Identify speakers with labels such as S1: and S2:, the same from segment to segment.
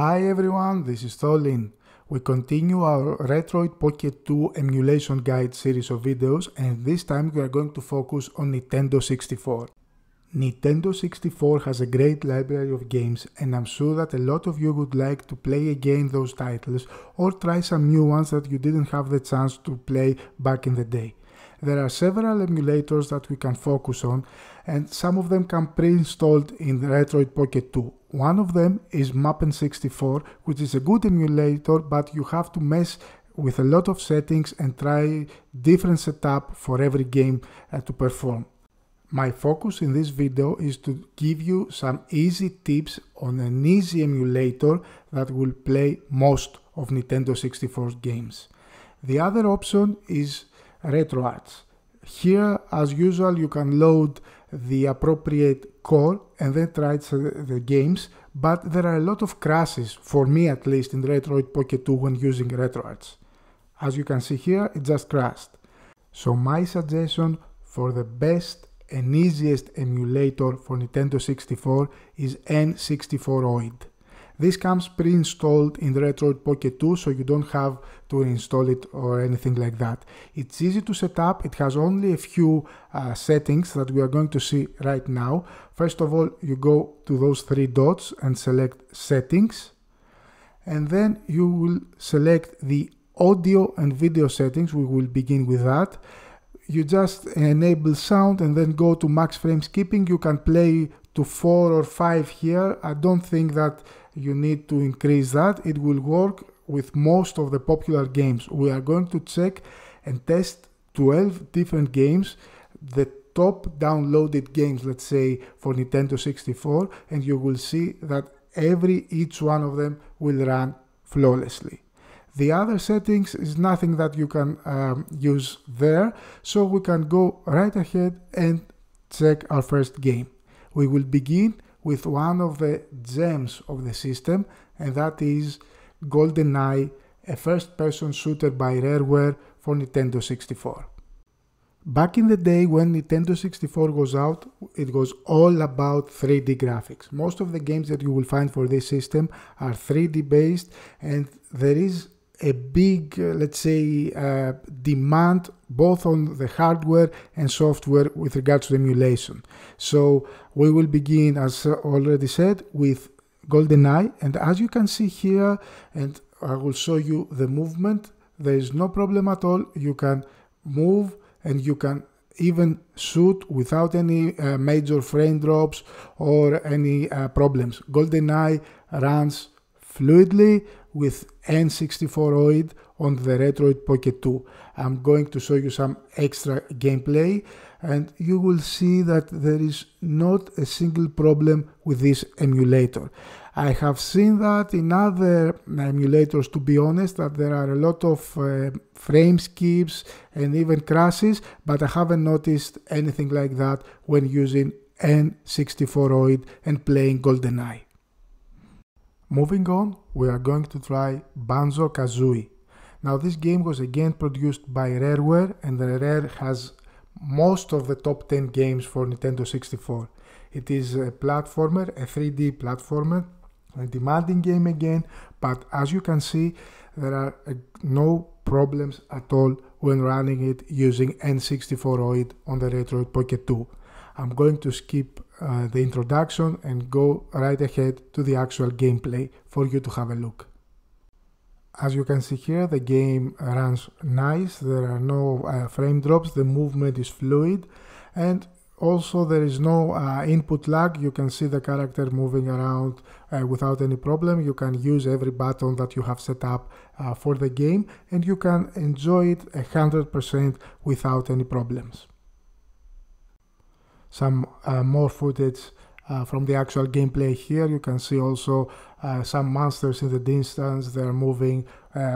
S1: Hi everyone, this is Tholin. We continue our Retroid Pocket 2 emulation guide series of videos and this time we are going to focus on Nintendo 64. Nintendo 64 has a great library of games and I'm sure that a lot of you would like to play again those titles or try some new ones that you didn't have the chance to play back in the day. There are several emulators that we can focus on and some of them come pre-installed in Retroid Pocket 2. One of them is Mappen64 which is a good emulator but you have to mess with a lot of settings and try different setup for every game uh, to perform. My focus in this video is to give you some easy tips on an easy emulator that will play most of Nintendo 64 games. The other option is RetroArch. Here, as usual, you can load the appropriate core and then try the games, but there are a lot of crashes, for me at least, in Retroid Pocket 2 when using RetroArch. As you can see here, it just crashed. So my suggestion for the best and easiest emulator for Nintendo 64 is N64OID. This comes pre-installed in the Retroid Pocket 2, so you don't have to install it or anything like that. It's easy to set up. It has only a few uh, settings that we are going to see right now. First of all, you go to those three dots and select settings. And then you will select the audio and video settings. We will begin with that you just enable sound and then go to max frame skipping. You can play to four or five here. I don't think that you need to increase that. It will work with most of the popular games. We are going to check and test 12 different games, the top downloaded games, let's say for Nintendo 64, and you will see that every each one of them will run flawlessly. The other settings is nothing that you can um, use there, so we can go right ahead and check our first game. We will begin with one of the gems of the system, and that is GoldenEye, a first person shooter by Rareware for Nintendo 64. Back in the day when Nintendo 64 was out, it was all about 3D graphics. Most of the games that you will find for this system are 3D based, and there is a big, uh, let's say, uh, demand both on the hardware and software with regards to emulation. So we will begin, as already said, with GoldenEye. And as you can see here, and I will show you the movement, there is no problem at all. You can move and you can even shoot without any uh, major frame drops or any uh, problems. GoldenEye runs fluidly with N64OID on the Retroid Pocket 2. I'm going to show you some extra gameplay and you will see that there is not a single problem with this emulator. I have seen that in other emulators to be honest that there are a lot of uh, frame skips and even crashes but I haven't noticed anything like that when using N64OID and playing GoldenEye. Moving on, we are going to try Banjo Kazooie. Now, this game was again produced by Rareware, and Rare has most of the top 10 games for Nintendo 64. It is a platformer, a 3D platformer, a demanding game again, but as you can see, there are uh, no problems at all when running it using N64 OID on the Retroid Pocket 2. I'm going to skip uh, the introduction and go right ahead to the actual gameplay for you to have a look. As you can see here, the game runs nice, there are no uh, frame drops, the movement is fluid, and also there is no uh, input lag, you can see the character moving around uh, without any problem, you can use every button that you have set up uh, for the game, and you can enjoy it 100% without any problems some uh, more footage uh, from the actual gameplay here. You can see also uh, some monsters in the distance, they're moving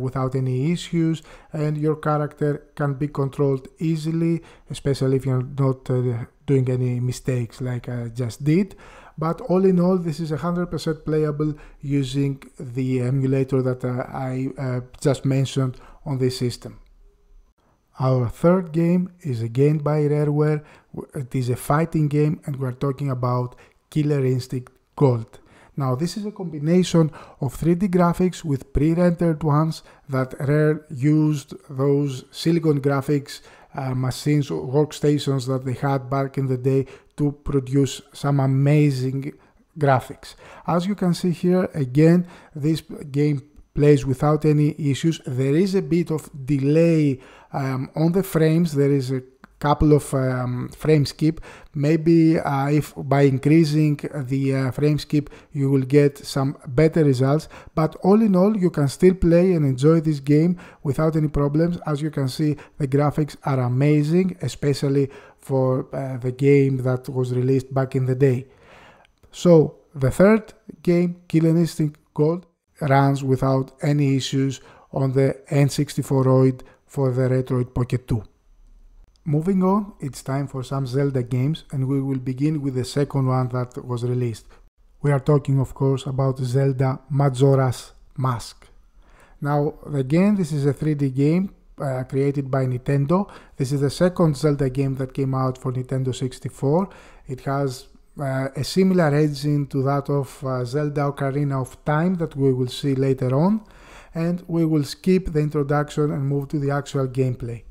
S1: without any issues and your character can be controlled easily, especially if you're not doing any mistakes like I just did but all in all this is 100% playable using the emulator that uh, I uh, just mentioned on this system. Our third game is again by Rareware. It is a fighting game and we're talking about Killer Instinct Gold. Now this is a combination of 3D graphics with pre-rendered ones that Rare used those silicon graphics uh, machines or workstations that they had back in the day to produce some amazing graphics. As you can see here, again, this game plays without any issues. There is a bit of delay um, on the frames. There is a couple of um, frame skip maybe uh, if by increasing the uh, frame skip you will get some better results but all in all you can still play and enjoy this game without any problems as you can see the graphics are amazing especially for uh, the game that was released back in the day so the third game Killer Instinct Gold runs without any issues on the N64oid for the Retroid Pocket 2. Moving on, it's time for some Zelda games and we will begin with the second one that was released. We are talking of course about Zelda Majora's Mask. Now again this is a 3D game uh, created by Nintendo. This is the second Zelda game that came out for Nintendo 64. It has uh, a similar engine to that of uh, Zelda Ocarina of Time that we will see later on, and we will skip the introduction and move to the actual gameplay.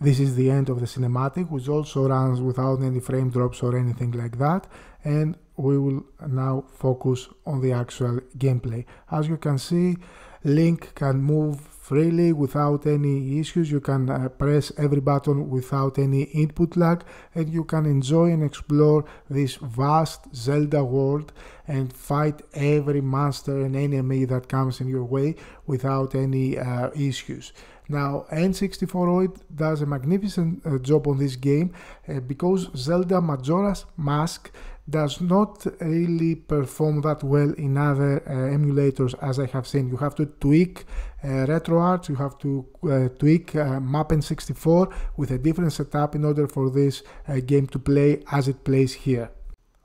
S1: This is the end of the cinematic, which also runs without any frame drops or anything like that, and we will now focus on the actual gameplay. As you can see, Link can move freely without any issues. You can uh, press every button without any input lag and you can enjoy and explore this vast Zelda world and fight every monster and enemy that comes in your way without any uh, issues. Now, N64OID does a magnificent uh, job on this game uh, because Zelda Majora's Mask does not really perform that well in other uh, emulators as I have seen. You have to tweak uh, RetroArch, you have to uh, tweak uh, MapN64 with a different setup in order for this uh, game to play as it plays here.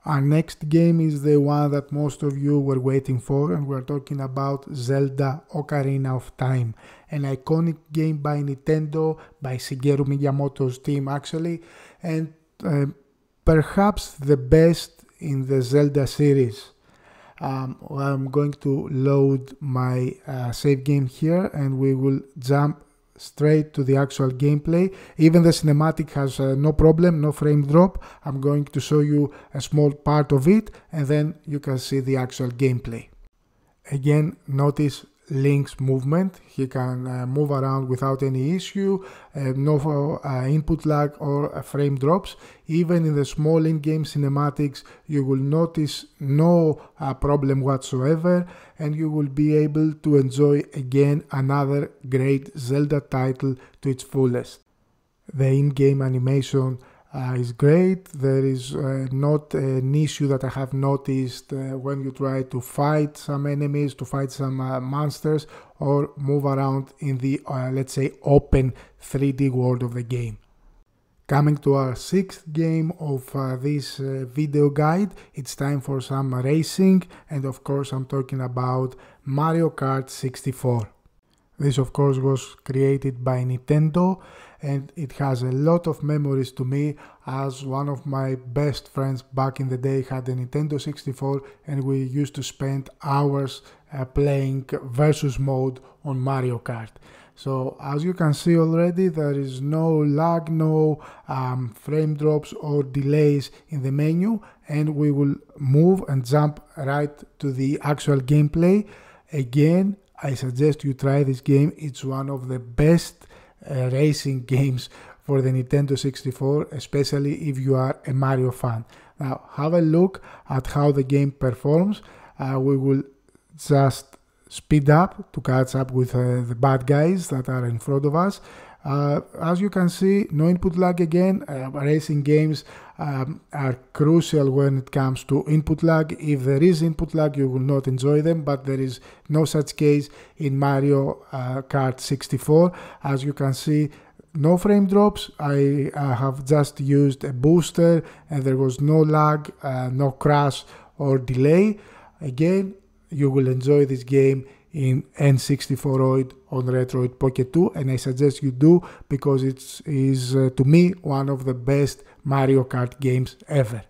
S1: Our next game is the one that most of you were waiting for and we're talking about Zelda Ocarina of Time, an iconic game by Nintendo, by Shigeru Miyamoto's team actually, and um, perhaps the best in the Zelda series. Um, I'm going to load my uh, save game here and we will jump straight to the actual gameplay. Even the cinematic has uh, no problem, no frame drop. I'm going to show you a small part of it and then you can see the actual gameplay. Again, notice Link's movement. He can uh, move around without any issue, uh, no uh, input lag or uh, frame drops. Even in the small in-game cinematics, you will notice no uh, problem whatsoever, and you will be able to enjoy again another great Zelda title to its fullest. The in-game animation uh, is great. There is uh, not an issue that I have noticed uh, when you try to fight some enemies, to fight some uh, monsters, or move around in the, uh, let's say, open 3D world of the game. Coming to our sixth game of uh, this video guide, it's time for some racing, and of course, I'm talking about Mario Kart 64. This, of course, was created by Nintendo and it has a lot of memories to me as one of my best friends back in the day had a Nintendo 64 and we used to spend hours uh, playing versus mode on Mario Kart. So as you can see already there is no lag, no um, frame drops or delays in the menu and we will move and jump right to the actual gameplay. Again, I suggest you try this game. It's one of the best uh, racing games for the Nintendo 64, especially if you are a Mario fan. Now, have a look at how the game performs. Uh, we will just speed up to catch up with uh, the bad guys that are in front of us. Uh, as you can see, no input lag again. Uh, racing games um, are crucial when it comes to input lag. If there is input lag, you will not enjoy them, but there is no such case in Mario uh, Kart 64. As you can see, no frame drops. I, have just used a booster and there was no lag, uh, no crash or delay. Again, you will enjoy this game in N64oid on Retroid Pocket 2 and I suggest you do because it is uh, to me one of the best Mario Kart games ever.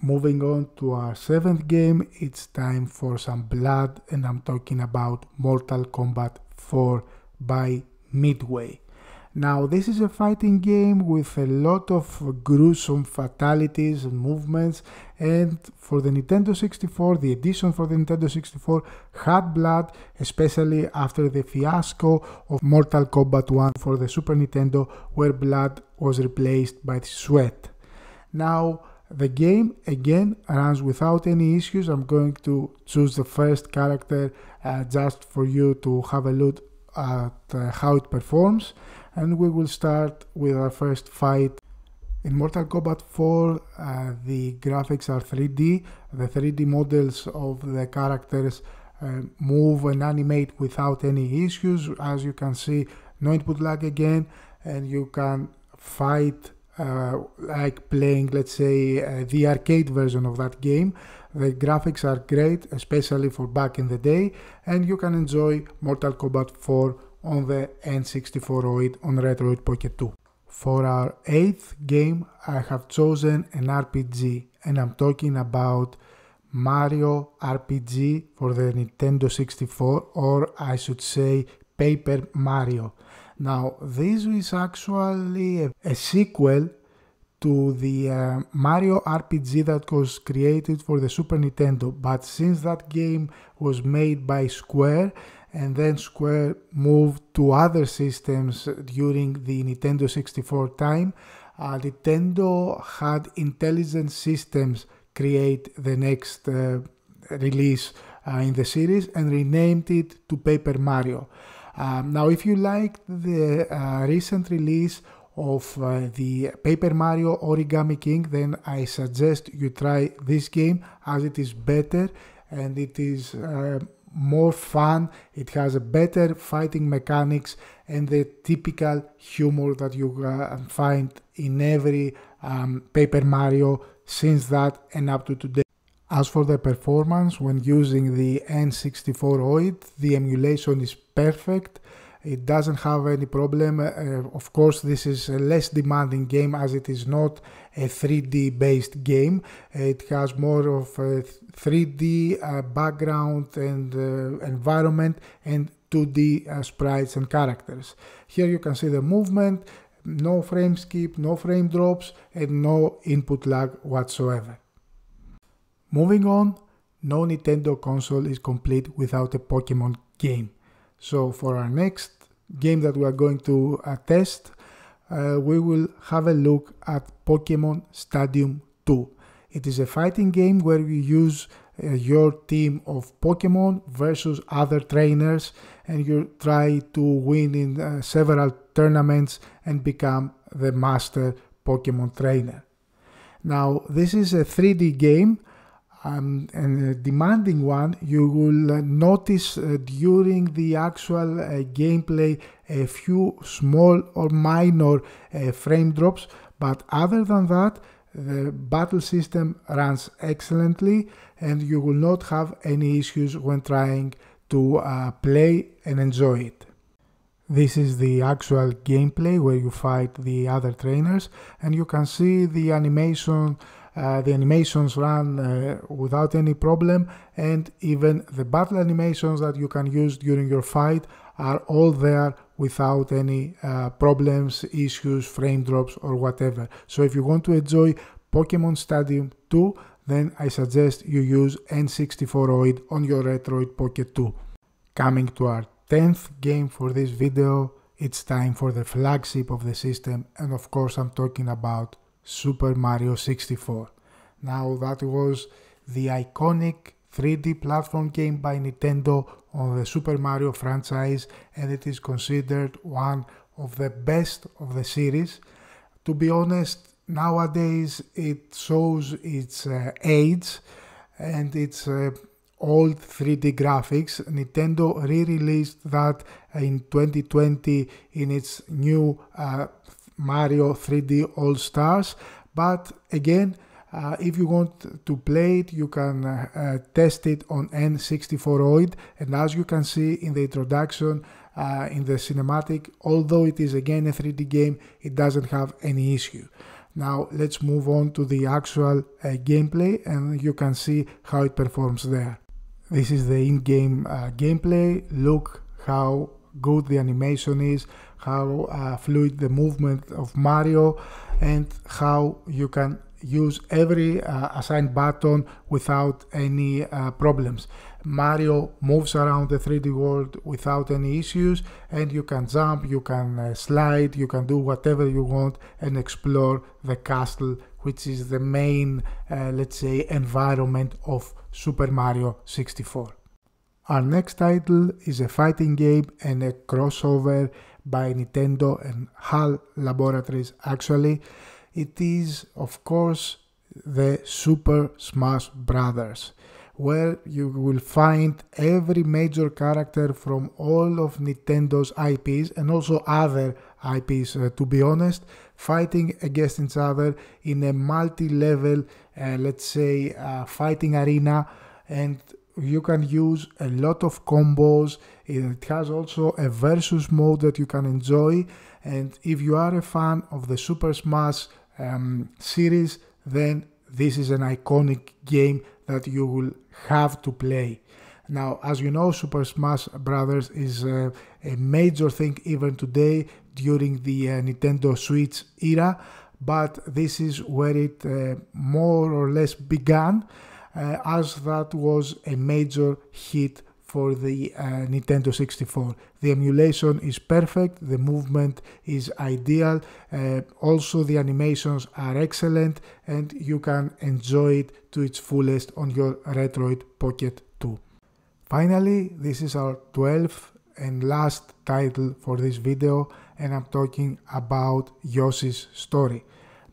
S1: Moving on to our seventh game, it's time for some blood, and I'm talking about Mortal Kombat 4 by Midway. Now, this is a fighting game with a lot of gruesome fatalities and movements, and for the Nintendo 64, the edition for the Nintendo 64 had blood, especially after the fiasco of Mortal Kombat 1 for the Super Nintendo, where blood was replaced by sweat. Now, the game again runs without any issues. I'm going to choose the first character uh, just for you to have a look at uh, how it performs and we will start with our first fight. In Mortal Kombat 4, uh, the graphics are 3D. The 3D models of the characters uh, move and animate without any issues. As you can see, no input lag again, and you can fight uh, like playing, let's say, uh, the arcade version of that game. The graphics are great, especially for back in the day, and you can enjoy Mortal Kombat 4 on the N64 ROID on Retroid Pocket 2. For our eighth game, I have chosen an RPG, and I'm talking about Mario RPG for the Nintendo 64, or I should say Paper Mario. Now, this is actually a, a sequel to the uh, Mario RPG that was created for the Super Nintendo, but since that game was made by Square, and then Square moved to other systems during the Nintendo 64 time. Uh, Nintendo had intelligent systems create the next uh, release uh, in the series and renamed it to Paper Mario. Um, now, if you liked the uh, recent release of uh, the Paper Mario Origami King, then I suggest you try this game as it is better and it is uh, more fun, it has a better fighting mechanics and the typical humor that you uh, find in every um, Paper Mario since that and up to today. As for the performance, when using the N64 OID, the emulation is perfect. It doesn't have any problem. Uh, of course, this is a less demanding game as it is not a 3D based game. It has more of a 3D uh, background and uh, environment and 2D uh, sprites and characters. Here you can see the movement, no frame skip, no frame drops, and no input lag whatsoever. Moving on, no Nintendo console is complete without a Pokemon game. So for our next game that we are going to uh, test, uh, we will have a look at Pokemon Stadium 2. It is a fighting game where you use uh, your team of Pokemon versus other trainers and you try to win in uh, several tournaments and become the master Pokemon trainer. Now, this is a 3D game um, and a demanding one, you will uh, notice uh, during the actual uh, gameplay a few small or minor uh, frame drops, but other than that, the battle system runs excellently and you will not have any issues when trying to uh, play and enjoy it. This is the actual gameplay where you fight the other trainers and you can see the animation uh, the animations run uh, without any problem and even the battle animations that you can use during your fight are all there without any uh, problems, issues, frame drops or whatever. So if you want to enjoy Pokemon Stadium 2 then I suggest you use N64OID on your Retroid Pocket 2. Coming to our 10th game for this video, it's time for the flagship of the system and of course I'm talking about Super Mario 64. Now, that was the iconic 3D platform game by Nintendo on the Super Mario franchise, and it is considered one of the best of the series. To be honest, nowadays it shows its uh, age and its uh, old 3D graphics. Nintendo re released that in 2020 in its new uh, Mario 3D All Stars. But again, uh, if you want to play it, you can uh, test it on N64OID. And as you can see in the introduction, uh, in the cinematic, although it is again a 3D game, it doesn't have any issue. Now let's move on to the actual uh, gameplay and you can see how it performs there. This is the in-game uh, gameplay. Look how good the animation is, how uh, fluid the movement of Mario, and how you can use every uh, assigned button without any uh, problems. Mario moves around the 3D world without any issues and you can jump, you can uh, slide, you can do whatever you want and explore the castle which is the main, uh, let's say, environment of Super Mario 64. Our next title is a fighting game and a crossover by Nintendo and HAL Laboratories actually. It is of course the Super Smash Brothers where you will find every major character from all of Nintendo's IPs and also other IPs, uh, to be honest, fighting against each other in a multi level, uh, let's say, uh, fighting arena. And you can use a lot of combos it has also a versus mode that you can enjoy and if you are a fan of the super smash um, series then this is an iconic game that you will have to play now as you know super smash brothers is uh, a major thing even today during the uh, nintendo switch era but this is where it uh, more or less began uh, as that was a major hit for the uh, Nintendo 64. The emulation is perfect, the movement is ideal, uh, also the animations are excellent, and you can enjoy it to its fullest on your Retroid Pocket 2. Finally, this is our 12th and last title for this video, and I'm talking about Yoshi's Story.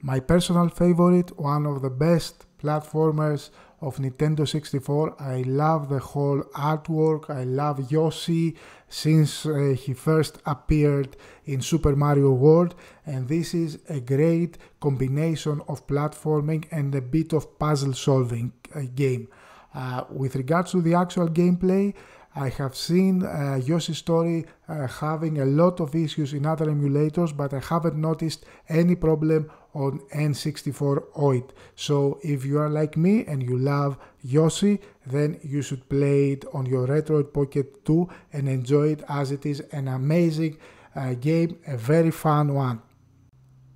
S1: My personal favorite, one of the best platformers of Nintendo 64. I love the whole artwork. I love Yoshi since uh, he first appeared in Super Mario World. And this is a great combination of platforming and a bit of puzzle solving uh, game. Uh, with regards to the actual gameplay, I have seen uh, Yoshi's Story uh, having a lot of issues in other emulators, but I haven't noticed any problem on N64 OIT. So if you are like me and you love Yoshi, then you should play it on your Retroid Pocket 2 and enjoy it as it is an amazing uh, game, a very fun one.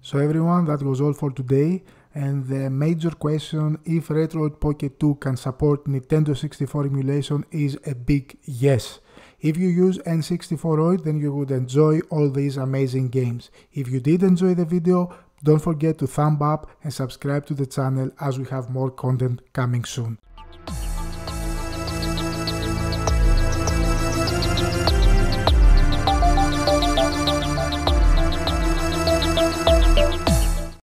S1: So everyone, that was all for today. And the major question if Retroid Pocket 2 can support Nintendo 64 emulation is a big yes. If you use N64 OID, then you would enjoy all these amazing games. If you did enjoy the video, don't forget to thumb up and subscribe to the channel as we have more content coming soon.